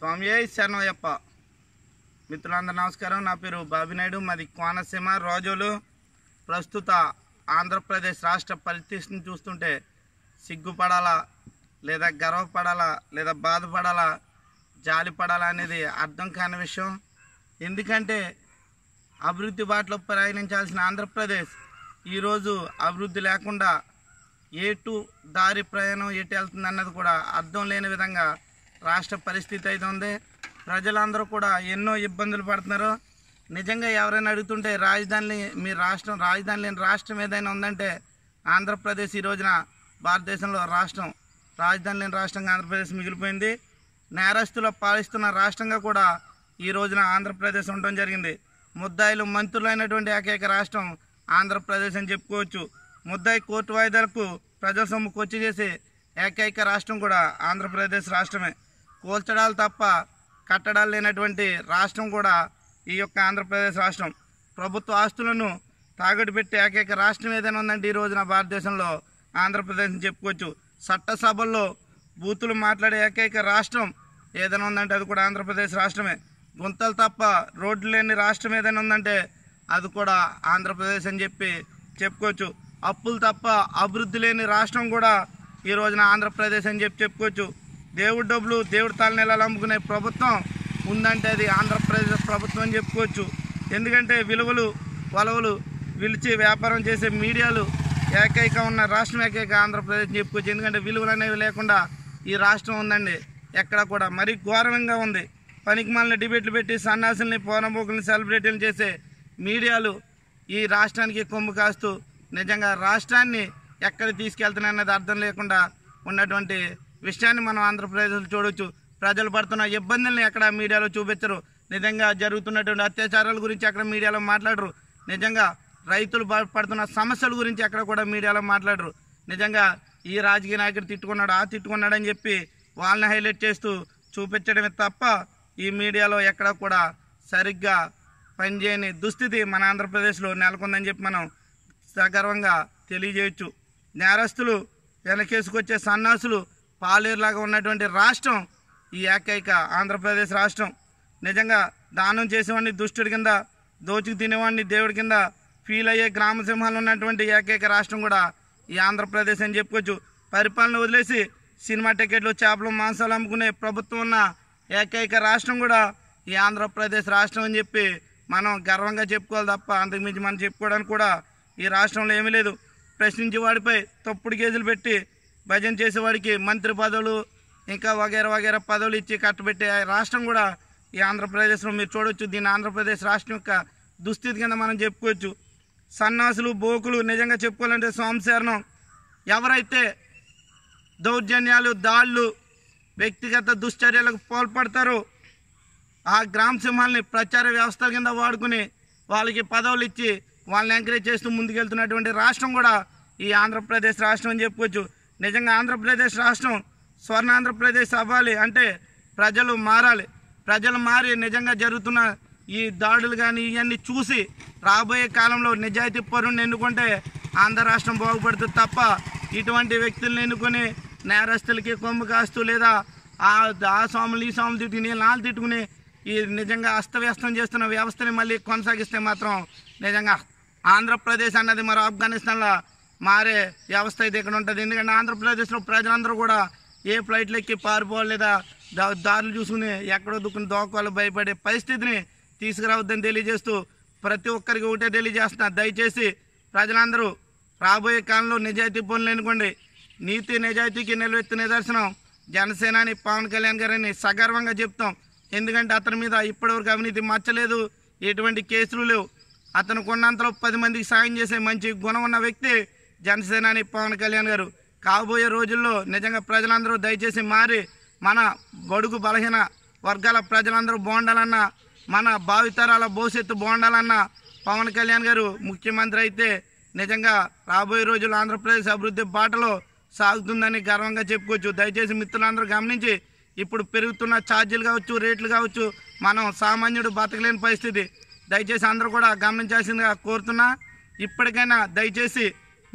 స్వామియే శరణయ్యప్ప మిత్రులందరూ నమస్కారం నా పేరు బాబినాయుడు మాది కోనసీమ రోజులు ప్రస్తుత ఆంధ్రప్రదేశ్ రాష్ట్ర పరిస్థితిని చూస్తుంటే సిగ్గుపడాలా లేదా గర్వపడాలా లేదా బాధపడాలా జాలిపడాలా అనేది అర్థం కాని విషయం ఎందుకంటే అభివృద్ధి బాటలో ప్రయాణించాల్సిన ఆంధ్రప్రదేశ్ ఈరోజు అభివృద్ధి లేకుండా ఎటు దారి ప్రయాణం ఎటు వెళ్తుంది అన్నది కూడా అర్థం లేని విధంగా రాష్ట్ర పరిస్థితి అయితే ఉంది ప్రజలందరూ కూడా ఎన్నో ఇబ్బందులు పడుతున్నారు నిజంగా ఎవరైనా అడుగుతుంటే రాజధాని మీ రాష్ట్రం రాజధాని లేని రాష్ట్రం ఏదైనా ఉందంటే ఆంధ్రప్రదేశ్ ఈ రోజున భారతదేశంలో రాష్ట్రం రాజధాని లేని రాష్ట్రంగా ఆంధ్రప్రదేశ్ మిగిలిపోయింది నేరస్తులు పాలిస్తున్న రాష్ట్రంగా కూడా ఈ రోజున ఆంధ్రప్రదేశ్ ఉండడం జరిగింది ముద్దాయిలు మంత్రులైనటువంటి ఏకైక రాష్ట్రం ఆంధ్రప్రదేశ్ అని చెప్పుకోవచ్చు ముద్దాయి కోర్టు వాయిదాలకు ప్రజల సొమ్ము ఖర్చు చేసే ఏకైక రాష్ట్రం కూడా ఆంధ్రప్రదేశ్ రాష్ట్రమే కూల్చడాలు తప్ప కట్టడాలు లేనటువంటి రాష్ట్రం కూడా ఈ యొక్క ఆంధ్రప్రదేశ్ రాష్ట్రం ప్రభుత్వ ఆస్తులను తాగుడు పెట్టి ఏకైక రాష్ట్రం ఏదైనా ఉందంటే ఈ రోజున భారతదేశంలో ఆంధ్రప్రదేశ్ చెప్పుకోవచ్చు చెప్పుకోవచ్చు చట్టసభల్లో బూతులు మాట్లాడే ఏకైక రాష్ట్రం ఏదైనా ఉందంటే అది కూడా ఆంధ్రప్రదేశ్ రాష్ట్రమే గుంతలు తప్ప రోడ్లు లేని రాష్ట్రం ఏదైనా ఉందంటే అది కూడా ఆంధ్రప్రదేశ్ అని చెప్పి చెప్పుకోవచ్చు అప్పులు తప్ప అభివృద్ధి లేని రాష్ట్రం కూడా ఈ రోజున ఆంధ్రప్రదేశ్ అని చెప్పి చెప్పుకోవచ్చు దేవుడు డబ్బులు దేవుడి నెలలు అమ్ముకునే ప్రభుత్వం ఉందంటే అది ఆంధ్రప్రదేశ్ ప్రభుత్వం అని చెప్పుకోవచ్చు ఎందుకంటే విలువలు వలవలు విలిచి వ్యాపారం చేసే మీడియాలు ఏకైక ఉన్న రాష్ట్రం ఏకైక ఆంధ్రప్రదేశ్ చెప్పుకోవచ్చు ఎందుకంటే విలువలు అనేవి లేకుండా ఈ రాష్ట్రం ఉందండి ఎక్కడ కూడా మరీ ఘోరంగా ఉంది పనికి మాలిన డిబేట్లు పెట్టి సన్నాసుల్ని పోనబోకుల్ని సెలబ్రిటీలు చేసే మీడియాలు ఈ రాష్ట్రానికి కొమ్ము కాస్తూ నిజంగా రాష్ట్రాన్ని ఎక్కడ తీసుకెళ్తున్నాయన్నది అర్థం లేకుండా ఉన్నటువంటి విషయాన్ని మనం ఆంధ్రప్రదేశ్లో చూడవచ్చు ప్రజలు పడుతున్న ఇబ్బందుల్ని ఎక్కడ మీడియాలో చూపించరు నిజంగా జరుగుతున్నటువంటి అత్యాచారాల గురించి ఎక్కడ మీడియాలో మాట్లాడరు నిజంగా రైతులు పడుతున్న సమస్యల గురించి ఎక్కడ కూడా మీడియాలో మాట్లాడరు నిజంగా ఈ రాజకీయ నాయకుడు తిట్టుకున్నాడు ఆ తిట్టుకున్నాడని చెప్పి వాళ్ళని హైలైట్ చేస్తూ చూపించడమే తప్ప ఈ మీడియాలో ఎక్కడ కూడా సరిగ్గా పనిచేయని దుస్థితి మన ఆంధ్రప్రదేశ్లో నెలకొందని చెప్పి మనం సగర్వంగా తెలియజేయచ్చు నేరస్తులు వెనకేసుకొచ్చే సన్నాసులు పాలేరులాగా ఉన్నటువంటి రాష్ట్రం ఈ ఏకైక ఆంధ్రప్రదేశ్ రాష్ట్రం నిజంగా దానం చేసేవాడిని దుష్టుడి కింద దోచుకు తినేవాడిని దేవుడి కింద ఫీల్ అయ్యే గ్రామసింహాలు ఉన్నటువంటి ఏకైక రాష్ట్రం కూడా ఈ ఆంధ్రప్రదేశ్ అని చెప్పుకోవచ్చు పరిపాలన వదిలేసి సినిమా టికెట్లు చేపలు మాంసాలు అమ్ముకునే ప్రభుత్వం ఉన్న ఏకైక రాష్ట్రం కూడా ఈ ఆంధ్రప్రదేశ్ రాష్ట్రం అని చెప్పి మనం గర్వంగా చెప్పుకోవాలి తప్ప అంతకుమించి మనం చెప్పుకోవడానికి కూడా ఈ రాష్ట్రంలో ఏమీ లేదు వాడిపై తప్పుడు కేసులు పెట్టి భజన చేసేవాడికి మంత్రి పదవులు ఇంకా వగేర వగేర పదవులు ఇచ్చి కట్టబెట్టే రాష్ట్రం కూడా ఈ ఆంధ్రప్రదేశ్లో మీరు చూడవచ్చు దీని ఆంధ్రప్రదేశ్ రాష్ట్రం యొక్క దుస్థితి కింద మనం చెప్పుకోవచ్చు సన్నాసులు బోకులు నిజంగా చెప్పుకోవాలంటే సోమశరణం ఎవరైతే దౌర్జన్యాలు దాళ్ళు వ్యక్తిగత దుశ్చర్యలకు పాల్పడతారో ఆ గ్రామ సింహాలని ప్రచార వ్యవస్థ కింద వాడుకుని వాళ్ళకి పదవులు ఇచ్చి వాళ్ళని ఎంకరేజ్ చేస్తూ ముందుకెళ్తున్నటువంటి రాష్ట్రం కూడా ఈ ఆంధ్రప్రదేశ్ రాష్ట్రం అని చెప్పుకోవచ్చు నిజంగా ఆంధ్రప్రదేశ్ రాష్ట్రం స్వర్ణ ఆంధ్రప్రదేశ్ అవ్వాలి అంటే ప్రజలు మారాలి ప్రజలు మారి నిజంగా జరుగుతున్న ఈ దాడులు కానీ ఇవన్నీ చూసి రాబోయే కాలంలో నిజాయితీ పరుణ్ణి ఎన్నుకుంటే ఆంధ్ర రాష్ట్రం బాగుపడుతుంది తప్ప ఇటువంటి వ్యక్తులను ఎన్నుకొని నేరస్తులకి కొమ్ము కాస్తూ లేదా ఆ స్వాములు ఈ స్వాములు తిట్టుకుని నాలు తిట్టుకుని ఈ నిజంగా అస్తవ్యస్తం చేస్తున్న వ్యవస్థని మళ్ళీ కొనసాగిస్తే మాత్రం నిజంగా ఆంధ్రప్రదేశ్ అన్నది మరో ఆఫ్ఘనిస్తాన్లో మారే వ్యవస్థ అయితే ఇక్కడ ఉంటుంది ఎందుకంటే ఆంధ్రప్రదేశ్లో ప్రజలందరూ కూడా ఏ ఫ్లైట్లు ఎక్కి పారిపోవాలేదా దారులు చూసుకుని ఎక్కడో దుక్కుని దోకాలు భయపడే పరిస్థితిని తీసుకురావద్దని తెలియజేస్తూ ప్రతి ఒక్కరికి ఒకటే తెలియజేస్తున్నా దయచేసి ప్రజలందరూ రాబోయే కాలంలో నిజాయితీ పనులు ఎన్నుకోండి నీతి నిజాయితీకి నిలబెత్తి నిదర్శనం జనసేనాని పవన్ కళ్యాణ్ గారిని సగర్వంగా చెప్తాం ఎందుకంటే అతని మీద ఇప్పటివరకు అవినీతి మచ్చలేదు ఎటువంటి కేసులు లేవు కొన్నంతలో పది మందికి సాయం చేసే మంచి గుణం ఉన్న వ్యక్తి జనసేనాని పవన్ కళ్యాణ్ గారు కాబోయే రోజుల్లో నిజంగా ప్రజలందరూ దయచేసి మారి మన బడుగు బలహీన వర్గాల ప్రజలందరూ బాగుండాలన్న మన భావితరాల భవిష్యత్తు బాగుండాలన్న పవన్ కళ్యాణ్ గారు ముఖ్యమంత్రి అయితే నిజంగా రాబోయే రోజుల్లో ఆంధ్రప్రదేశ్ అభివృద్ధి బాటలో సాగుతుందని గర్వంగా చెప్పుకోవచ్చు దయచేసి మిత్రులందరూ గమనించి ఇప్పుడు పెరుగుతున్న ఛార్జీలు కావచ్చు రేట్లు కావచ్చు మనం సామాన్యుడు బతకలేని పరిస్థితి దయచేసి అందరూ కూడా గమనించాల్సిందిగా కోరుతున్నా ఇప్పటికైనా దయచేసి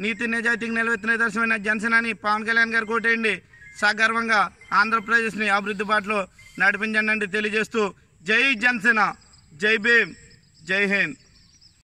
నీతి నిజాయితీకి నిలబెత్తిన నిదర్శనమైన జనసేనాని పవన్ కళ్యాణ్ గారు కోటేయండి సగర్వంగా ఆంధ్రప్రదేశ్ని అభివృద్ధి బాటలో నడిపించండి తెలియజేస్తూ జై జనసేన జై భీమ్ జై హింద్